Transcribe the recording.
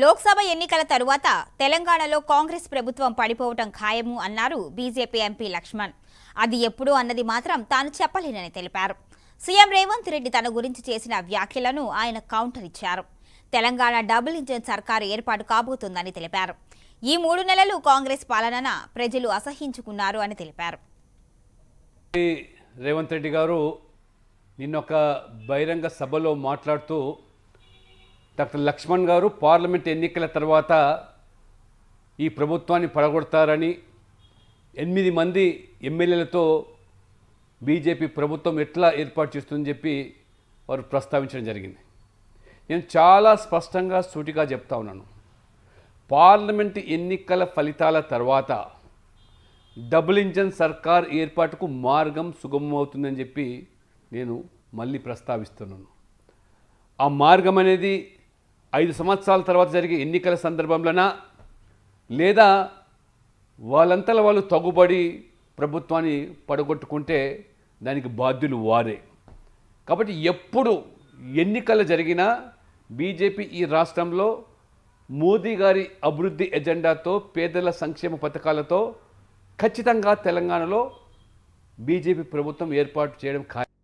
లోక్సభ ఎన్నికల తరువాత తెలంగాణలో కాంగ్రెస్ ప్రభుత్వం పడిపోవటం ఖాయము అన్నారు బీజేపీ ఎంపీ లక్ష్మణ్ అది ఎప్పుడు అన్నది మాత్రం తాను చెప్పలేనని తెలిపారు సీఎం రేవంత్ రెడ్డి తన గురించి చేసిన వ్యాఖ్యలను ఆయన కౌంటర్ ఇచ్చారు తెలంగాణ డబుల్ ఇంజన్ సర్కారు ఏర్పాటు కాబోతుందని తెలిపారు ఈ మూడు నెలలు కాంగ్రెస్ పాలనన ప్రజలు అసహించుకున్నారు అని తెలిపారు రేవంత్ రెడ్డి గారు నిన్నొక బహిరంగ సభలో మాట్లాడుతూ డాక్టర్ లక్ష్మణ్ గారు పార్లమెంట్ ఎన్నికల తర్వాత ఈ ప్రభుత్వాన్ని పడగొడతారని ఎనిమిది మంది ఎమ్మెల్యేలతో బీజేపీ ప్రభుత్వం ఎట్లా ఏర్పాటు చేస్తుందని చెప్పి వారు ప్రస్తావించడం జరిగింది నేను చాలా స్పష్టంగా సూటిగా చెప్తా ఉన్నాను పార్లమెంట్ ఎన్నికల ఫలితాల తర్వాత డబుల్ ఇంజన్ సర్కార్ ఏర్పాటుకు మార్గం సుగమమవుతుందని చెప్పి నేను మళ్ళీ ప్రస్తావిస్తున్నాను ఆ మార్గం అనేది ఐదు సంవత్సరాల తర్వాత జరిగే ఎన్నికల సందర్భంలోనా లేదా వాళ్ళంతల వాళ్ళు తగుబడి ప్రభుత్వాన్ని పడగొట్టుకుంటే దానికి బాధ్యులు వారే కాబట్టి ఎప్పుడు ఎన్నికలు జరిగినా బీజేపీ ఈ రాష్ట్రంలో మోదీ గారి అభివృద్ధి ఎజెండాతో పేదల సంక్షేమ పథకాలతో ఖచ్చితంగా తెలంగాణలో బీజేపీ ప్రభుత్వం ఏర్పాటు చేయడం ఖాయం